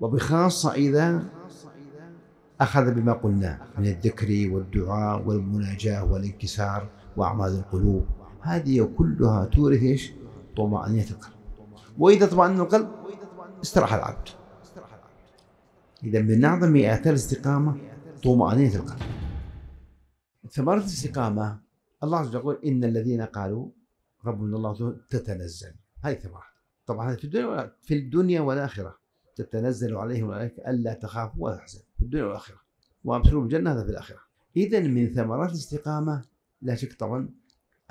وبخاصة إذا أخذ بما قلناه من الذكر والدعاء والمناجاة والانكسار وأعمال القلوب هذه كلها تورث إيش؟ طمأنينة القلب وإذا طمأن القلب استراح العبد إذا من أعظم آثار الاستقامة طمأنينة القلب ثمرة الاستقامة الله عز وجل يقول إن الذين قالوا ربنا الله تتنزل هذه ثمرة طبعا في الدنيا في الدنيا والآخرة تتنزل عليهم الملائكة ألا تخافوا ولا تحزنوا في الدنيا والآخرة وأبشروا بالجنة هذا في الآخرة إذا من ثمرات الاستقامة لا شك طبعا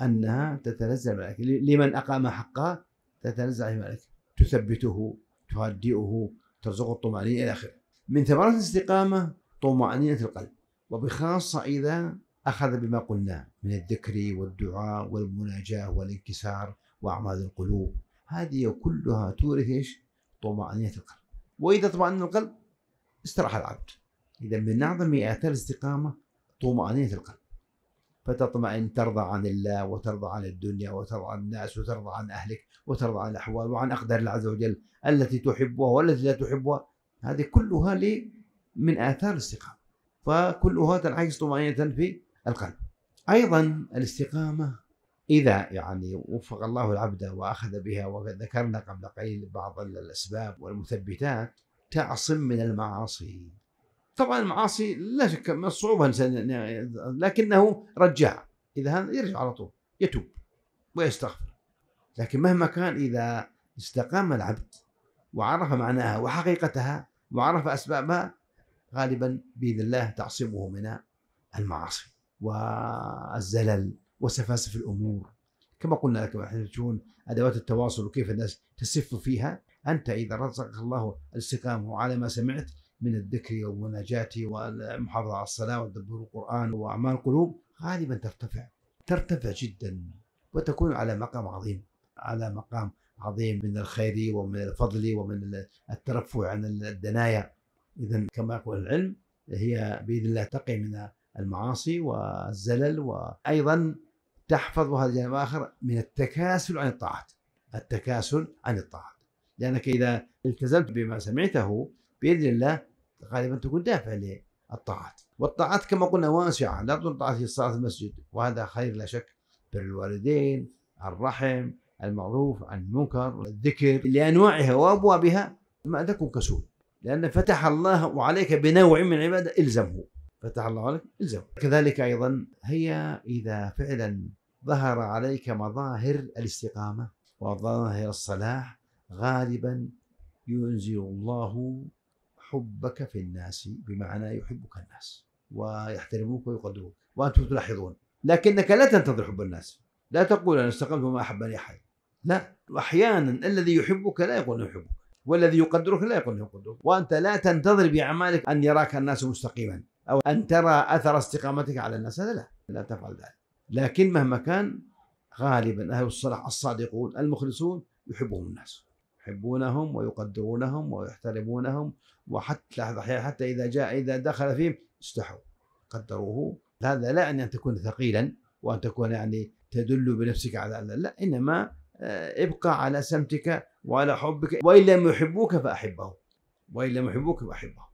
أنها تتنزل الملائكة لمن أقام حقه تتنزل عليه الملائكة تثبته تهدئه ترزقه الطمأنينة إلى آخره من ثمرات الاستقامة طمأنينة القلب وبخاصة إذا أخذ بما قلناه من الذكر والدعاء والمناجاة والانكسار وأعمال القلوب هذه كلها تورث إيش؟ طمأنينة القلب وإذا اطمأن القلب استراح العبد إذا من أعظم آثار الاستقامة طمأنينة القلب فتطمئن ترضى عن الله وترضى عن الدنيا وترضى عن الناس وترضى عن أهلك وترضى عن الأحوال وعن أقدار الله عز وجل التي تحبها والتي لا تحبها هذه كلها لي من آثار الاستقامة فكلها تنعكس طمأنينة في القلب أيضا الاستقامة إذا يعني وفق الله العبد وأخذ بها وذكرنا قبل قليل بعض الأسباب والمثبتات تعصم من المعاصي طبعا المعاصي لا شك من الصعوبة لكنه رجاع إذا يرجع على طول يتوب ويستغفر لكن مهما كان إذا استقام العبد وعرف معناها وحقيقتها وعرف أسبابها غالبا بإذن الله تعصمه من المعاصي والزلل وسفاسف الامور كما قلنا لكم احنا تشوفون ادوات التواصل وكيف الناس تسف فيها انت اذا رزقك الله الاستقامه على ما سمعت من الذكر ومناجاتي والمحافظة على الصلاة وتدبر القرآن وأعمال القلوب غالبا ترتفع ترتفع جدا وتكون على مقام عظيم على مقام عظيم من الخير ومن الفضل ومن الترفع عن الدنايا إذا كما يقول العلم هي بإذن الله تقي من المعاصي والزلل وأيضا تحفظ هذا جانب آخر من التكاسل عن الطاعات التكاسل عن الطاعات لأنك إذا التزمت بما سمعته بإذن الله غالبا تكون دافع للطاعات والطاعات كما قلنا واسعة لا تكون طاعات في صلاة المسجد وهذا خير لا شك بر الوالدين الرحم المعروف عن المنكر الذكر لأنواعها وأبوابها ما تكون كسول لأن فتح الله عليك بنوع من العبادة إلزمه فتح الله لك الزم كذلك أيضا هي إذا فعلا ظهر عليك مظاهر الاستقامة وظاهر الصلاح غالبا ينزل الله حبك في الناس بمعنى يحبك الناس ويحترموك ويقدروك وأنتم تلاحظون لكنك لا تنتظر حب الناس لا تقول أنا استقمت وما أحبني أحد لا وأحيانا الذي يحبك لا يقول أنه يحبك والذي يقدرك لا يقول أنه يقدرك وأنت لا تنتظر بأعمالك أن يراك الناس مستقيما أو أن ترى أثر استقامتك على الناس هذا لا لا تفعل ذلك لكن مهما كان غالبا أهل الصلاح الصادقون المخلصون يحبهم الناس يحبونهم ويقدرونهم ويحترمونهم وحتى حتى إذا جاء إذا دخل فيهم استحوا قدروه هذا لا يعني أن تكون ثقيلا وأن تكون يعني تدل بنفسك على أن لا إنما آه، ابقى على سمتك وعلى حبك وإن لم يحبوك فأحبه وإن لم يحبوك فأحبه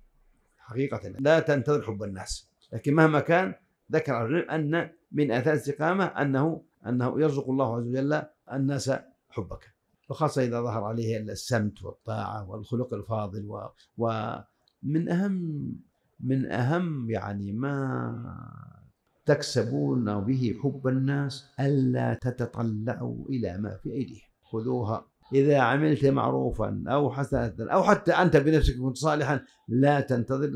حقيقة لا تنتظر حب الناس لكن مهما كان ذكر العلم أن من آثار الاستقامة أنه أنه يرزق الله عز وجل الناس حبك وخاصة إذا ظهر عليه السمت والطاعة والخلق الفاضل و... ومن أهم من أهم يعني ما تكسبون به حب الناس ألا تتطلعوا إلى ما في أيديهم خذوها إذا عملت معروفا أو حسنة أو حتى أنت بنفسك كنت صالحا لا تنتظر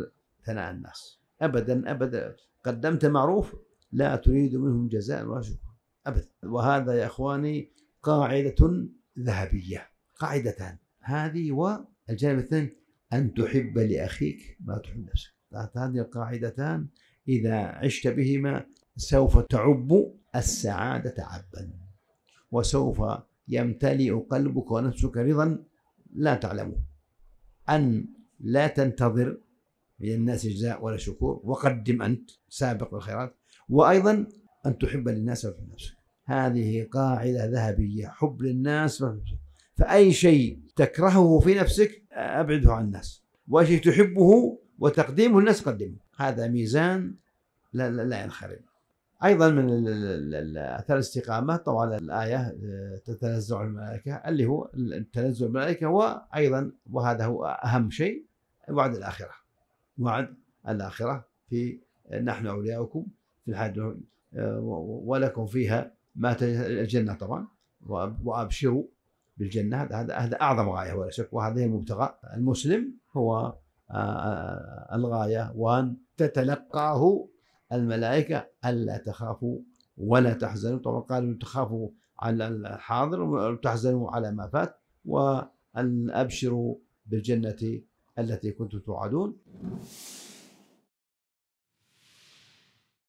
ثناء الناس أبدا أبدا قدمت معروف لا تريد منهم جزاء ولا شكر أبدا وهذا يا إخواني قاعدة ذهبية قاعدتان هذه والجانب الثاني أن تحب لأخيك ما تحب نفسك هذه القاعدتان إذا عشت بهما سوف تعب السعادة عبا وسوف يمتلئ قلبك ونفسك رضا لا تعلمه أن لا تنتظر من الناس جزاء ولا شكور وقدم أنت سابق الخيرات وأيضا أن تحب للناس وفي نفسك هذه قاعدة ذهبية حب للناس وتحب فأي شيء تكرهه في نفسك أبعده عن الناس وأي شيء تحبه وتقديمه للناس قدمه هذا ميزان لا, لا, لا ينخرب ايضا من اثار الاستقامه طبعا الايه آه، تتنزع الملائكه اللي هو التنزع الملائكه وايضا وهذا هو اهم شيء وعد الاخره وعد الاخره في آه، نحن اولياؤكم في الحياه ولكم فيها ما الجنه طبعا وابشروا بالجنه هذا هذا اعظم غايه ولا شك وهذه المبتغى المسلم هو آه، الغايه وان تتلقاه الملائكة ألا تخافوا ولا تحزنوا طبعا قالوا تخافوا على الحاضر وتحزنوا على ما فات وأن أبشروا بالجنة التي كنتم توعدون